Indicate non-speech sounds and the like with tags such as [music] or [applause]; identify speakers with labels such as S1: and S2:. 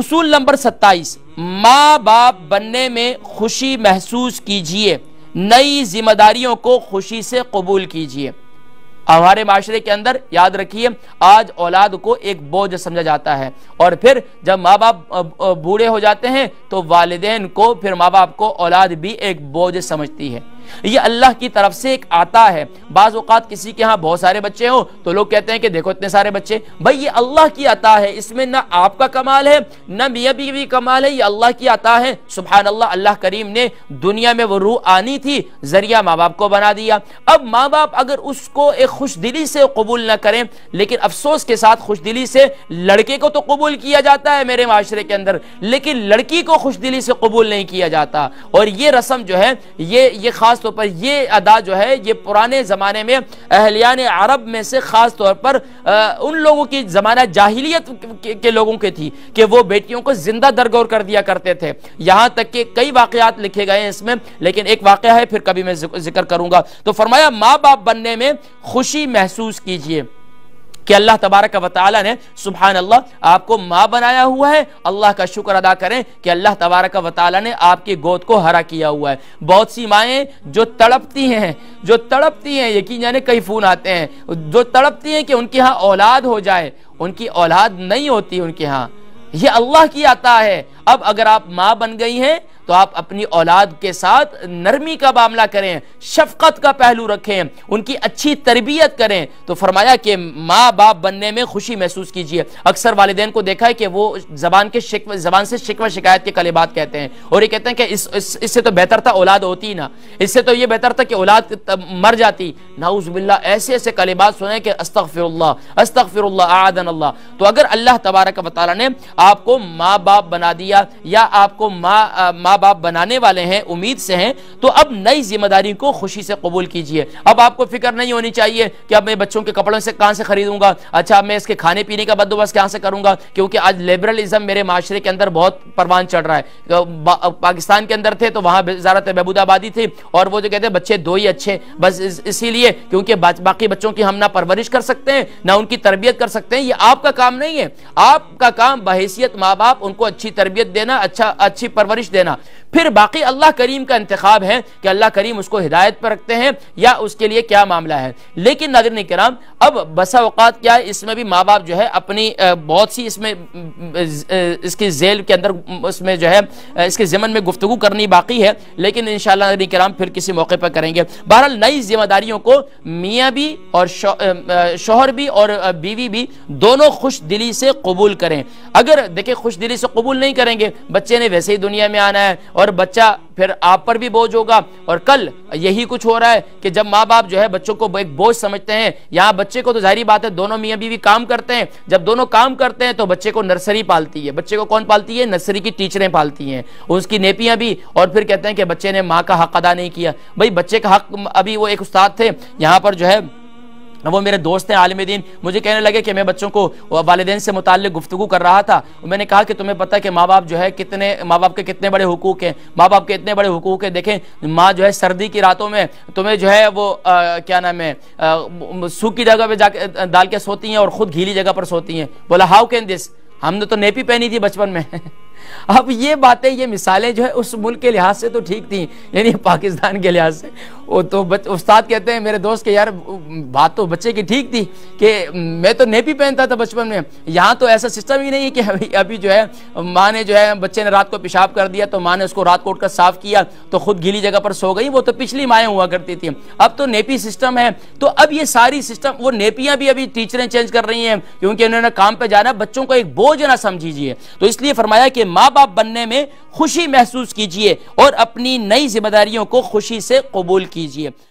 S1: उसूल नंबर 27 माँ बाप बनने में खुशी महसूस कीजिए नई जिम्मेदारियों को खुशी से कबूल कीजिए हमारे माशरे के अंदर याद रखिए आज औलाद को एक बोझ समझा जाता है और फिर जब माँ बाप बूढ़े हो जाते हैं तो वालदेन को फिर माँ बाप को औलाद भी एक बोझ समझती है ये अल्लाह की तरफ से एक आता है बाज़ अवत किसी के यहाँ बहुत सारे बच्चे हों तो लोग कहते हैं कि देखो इतने सारे बच्चे भाई ये अल्लाह की आता है इसमें ना आपका कमाल है ना मियाँ बीवी कमाल है ये अल्लाह की आता है सुबहान अल्लाह अल्लाह करीम ने दुनिया में वो रूह आनी थी जरिया माँ बाप को बना दिया अब माँ बाप अगर उसको एक खुश दिली से कबूल ना करें लेकिन अफसोस के साथ खुश दिली से लड़के को तो कबूल किया जाता है मेरे माशरे के अंदर लेकिन लड़की को खुश दिली से कबूल नहीं किया जाता और ये रस्म जो है ये ये खास ख़ास तौर पर ये अदा जो है ये पुराने ज़माने में अहलियान अरब में से ख़ास तौर पर आ, उन लोगों की ज़माना जाहिलियत के, के लोगों की थी कि वो बेटियों को ज़िंदा दरगौर कर दिया करते थे यहाँ तक कि कई वाकयात लिखे गए हैं इसमें लेकिन एक वाक़ है फिर कभी मैं जिक्र करूँगा तो फरमाया माँ बाप बनने में खुशी महसूस कीजिए कि अल्लाह तबारक व ने सुबहान अल्लाह आपको माँ बनाया हुआ है अल्लाह का शुक्र अदा करें कि अल्लाह तबारक व ने आपकी गोद को हरा किया हुआ है बहुत सी माएँ जो तड़पती हैं जो तड़पती हैं यकीन जाने कई फ़ोन आते हैं जो तड़पती हैं कि उनके यहाँ औलाद हो जाए उनकी औलाद नहीं होती उनके यहाँ ये अल्लाह की आता है अब अगर आप माँ बन गई हैं तो आप अपनी औलाद के साथ नरमी का मामला करें शफकत का पहलू रखें उनकी अच्छी तरबियत करें तो फरमाया कि माँ बाप बनने में खुशी महसूस कीजिए अक्सर वालदेन को देखा है कि वो जबान के शिकव जबान से शिकवा शिकायत के कलेबात कहते हैं और ये कहते हैं कि इस, इस तो बेहतर था औलाद होती ना इससे तो ये बेहतर था कि औलाद मर जाती नाउजबिल्ला ऐसे ऐसे कलेबात सुने कि अस्तक फिर आदन अल्लाह तो अगर अल्लाह तबारक वाली ने आपको माँ बाप बना दिया दिया या आपको माँ माँ बाप बनाने वाले हैं उम्मीद से हैं तो अब नई जिम्मेदारी को खुशी से कबूल कीजिए अब आपको फिक्र नहीं होनी चाहिए कि अब मैं बच्चों के कपड़ों से कहाँ से खरीदूंगा अच्छा मैं इसके खाने पीने का बंदोबस्त कहाँ से करूंगा क्योंकि आज लिबरलिज्म मेरे माशरे के अंदर बहुत परवान चढ़ रहा है तो पाकिस्तान के अंदर थे तो वहाँ ज़्यादातर महबूदाबादी थी और वो जो कहते हैं बच्चे दो ही अच्छे बस इसीलिए क्योंकि बाकी बच्चों की हम ना परवरिश कर सकते हैं ना उनकी तरबियत कर सकते हैं ये आपका काम नहीं है आपका काम बहसीत माँ बाप उनको अच्छी तरबियत तरबियत देना अच्छा अच्छी परवरिश देना फिर बाकी अल्लाह करीम का इंतखब है कि अल्लाह करीम उसको हिदायत पर रखते हैं या उसके लिए क्या मामला है लेकिन नादरन कराम अब बसा अवत क्या है इसमें भी माँ बाप जो है अपनी बहुत सी इसमें इसकी जेल के अंदर उसमें जो है इसके ज़मन में गुफ्तु करनी बाकी है लेकिन इन शादरन कराम फिर किसी मौके पर करेंगे बहरहाल नई जिम्मेदारियों को मियाँ भी और शोहर भी और बीवी भी दोनों खुश दिली से कबूल करें अगर देखिए खुश दिली से कबूल नहीं करें करेंगे बच्चे ने वैसे ही दुनिया में आना है और बच्चा फिर आप पर भी बोझ होगा और कल यही कुछ हो रहा है कि जब माँ बाप जो है बच्चों को एक बोझ समझते हैं यहाँ बच्चे को तो जाहरी बात है दोनों मियाँ बीवी काम करते हैं जब दोनों काम करते हैं तो बच्चे को नर्सरी पालती है बच्चे को कौन पालती है नर्सरी की टीचरें पालती हैं उसकी नेपियाँ भी और फिर कहते हैं कि बच्चे ने माँ का हक अदा नहीं किया भाई बच्चे का हक अभी वो एक उस्ताद थे यहाँ पर जो है वो मेरे दोस्त हैं आलिम दिन मुझे कहने लगे कि मैं बच्चों को वालदेन से मुतल गुफ्तु कर रहा था मैंने कहा कि तुम्हें पता है कि माँ बाप जो है कितने माँ बाप के कितने बड़े हकूक़ हैं माँ बाप के इतने बड़े हकूक़ हैं देखें माँ जो है सर्दी की रातों में तुम्हें जो है वो आ, क्या नाम है सूखी जगह पर जा डाल के सोती हैं और ख़ुद घीली जगह पर सोती हैं बोला हाउ कैन दिस हमने तो नेपी पहनी थी बचपन में [laughs] अब ये बातें ये मिसालें जो है उस मुल्क के लिहाज से तो ठीक थी यानी पाकिस्तान के लिहाज से वो तो उस्ताद कहते हैं मेरे दोस्त के यार बात तो बच्चे की ठीक थी कि मैं तो नेपी पहनता था बचपन में यहाँ तो ऐसा सिस्टम ही नहीं है कि अभी अभी जो है माँ ने जो है बच्चे ने रात को पेशाब कर दिया तो माँ ने उसको रात को उठकर साफ किया तो खुद गीली जगह पर सो गई वो तो पिछली माएँ हुआ करती थी अब तो नेपी सिस्टम है तो अब ये सारी सिस्टम वो नेपियाँ भी अभी टीचरें चेंज कर रही हैं क्योंकि उन्होंने काम पर जाना बच्चों को एक बोझ ना समझीजिए तो इसलिए फरमाया कि माँ बाप बनने में खुशी महसूस कीजिए और अपनी नई जिम्मेदारियों को खुशी से कबूल कीजिए Fiji.